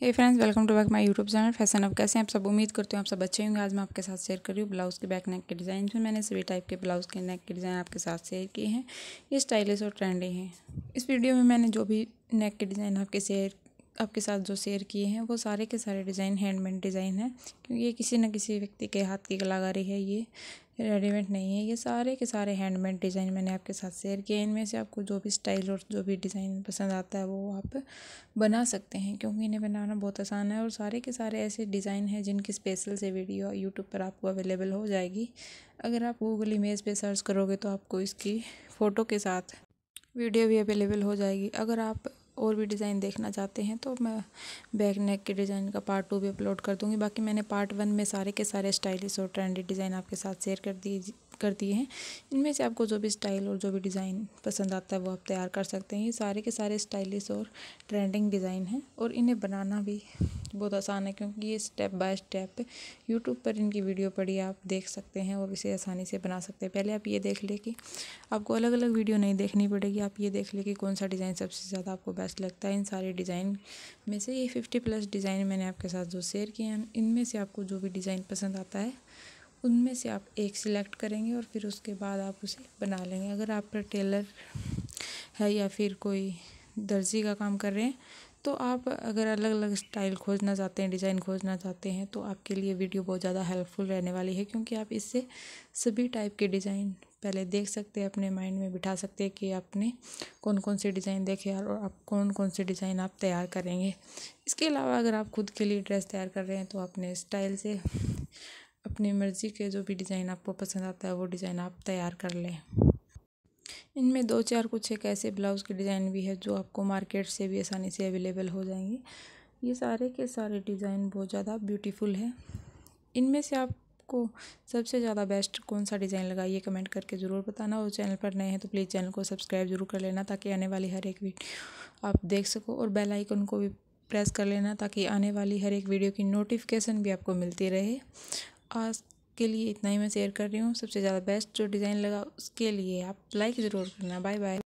hey friends welcome to back my YouTube channel fashion अब कैसे हैं आप सब उम्मीद करते हैं आप सब अच्छे होंगे आज मैं आपके साथ शेयर कर रही हूँ ब्लाउज़ के बैक नेक के डिज़ाइन में मैंने सभी टाइप के ब्लाउज़ के नेक के डिज़ाइन आपके साथ शेयर किए हैं ये स्टाइलिश और ट्रेंडी हैं इस वीडियो में मैंने जो भी नेक के डिज़ाइन आपके शेयर आपके साथ जो शेयर किए हैं वो सारे के सारे डिज़ाइन हैंडमेड डिज़ाइन है क्योंकि ये किसी न किसी व्यक्ति के हाथ की कलाकारी है ये रेडीमेड नहीं है ये सारे के सारे हैंडमेड डिज़ाइन मैंने आपके साथ शेयर किए हैं इनमें से आपको जो भी स्टाइल और जो भी डिज़ाइन पसंद आता है वो आप बना सकते हैं क्योंकि इन्हें बनाना बहुत आसान है और सारे के सारे ऐसे डिज़ाइन हैं जिनकी स्पेशल से वीडियो यूट्यूब पर आपको अवेलेबल हो जाएगी अगर आप गूगल इमेज पर सर्च करोगे तो आपको इसकी फ़ोटो के साथ वीडियो भी अवेलेबल हो जाएगी अगर आप और भी डिज़ाइन देखना चाहते हैं तो मैं बैक नेक के डिज़ाइन का पार्ट टू भी अपलोड कर दूँगी बाकी मैंने पार्ट वन में सारे के सारे स्टाइलिश और ट्रेंडी डिज़ाइन आपके साथ शेयर कर दिए कर दिए हैं इनमें से आपको जो भी स्टाइल और जो भी डिज़ाइन पसंद आता है वो आप तैयार कर सकते हैं ये सारे के सारे स्टाइलिश और ट्रेंडिंग डिज़ाइन हैं और इन्हें बनाना भी बहुत आसान है क्योंकि ये स्टेप बाय स्टेप यूट्यूब पर इनकी वीडियो पड़ी आप देख सकते हैं और इसे आसानी से बना सकते हैं पहले आप ये देख लें कि आपको अलग अलग वीडियो नहीं देखनी पड़ेगी आप ये देख लें कि कौन सा डिज़ाइन सबसे ज़्यादा आपको बेस्ट लगता है इन सारे डिज़ाइन में से ये फिफ्टी प्लस डिज़ाइन मैंने आपके साथ जो शेयर किए हैं इनमें से आपको जो भी डिज़ाइन पसंद आता है उनमें से आप एक सिलेक्ट करेंगे और फिर उसके बाद आप उसे बना लेंगे अगर आप टेलर है या फिर कोई दर्जी का काम कर रहे हैं तो आप अगर अलग अलग स्टाइल खोजना चाहते हैं डिज़ाइन खोजना चाहते हैं तो आपके लिए वीडियो बहुत ज़्यादा हेल्पफुल रहने वाली है क्योंकि आप इससे सभी टाइप के डिज़ाइन पहले देख सकते हैं अपने माइंड में बिठा सकते हैं कि आपने कौन कौन से डिज़ाइन देखे यार और आप कौन कौन से डिज़ाइन आप तैयार करेंगे इसके अलावा अगर आप खुद के लिए ड्रेस तैयार कर रहे हैं तो अपने स्टाइल से अपनी मर्ज़ी के जो भी डिज़ाइन आपको पसंद आता है वो डिज़ाइन आप तैयार कर लें इनमें दो चार कुछ एक ऐसे ब्लाउज़ के डिज़ाइन भी है जो आपको मार्केट से भी आसानी से अवेलेबल हो जाएंगे ये सारे के सारे डिज़ाइन बहुत ज़्यादा ब्यूटीफुल है इनमें से आपको सबसे ज़्यादा बेस्ट कौन सा डिज़ाइन लगा ये कमेंट करके ज़रूर बताना और चैनल पर नए हैं तो प्लीज़ चैनल को सब्सक्राइब जरूर कर लेना ताकि आने वाली हर एक वीडियो आप देख सको और बेल आइकन को भी प्रेस कर लेना ताकि आने वाली हर एक वीडियो की नोटिफिकेशन भी आपको मिलती रहे आज के लिए इतना ही मैं शेयर कर रही हूँ सबसे ज़्यादा बेस्ट जो डिज़ाइन लगा उसके लिए आप लाइक ज़रूर करना बाय बाय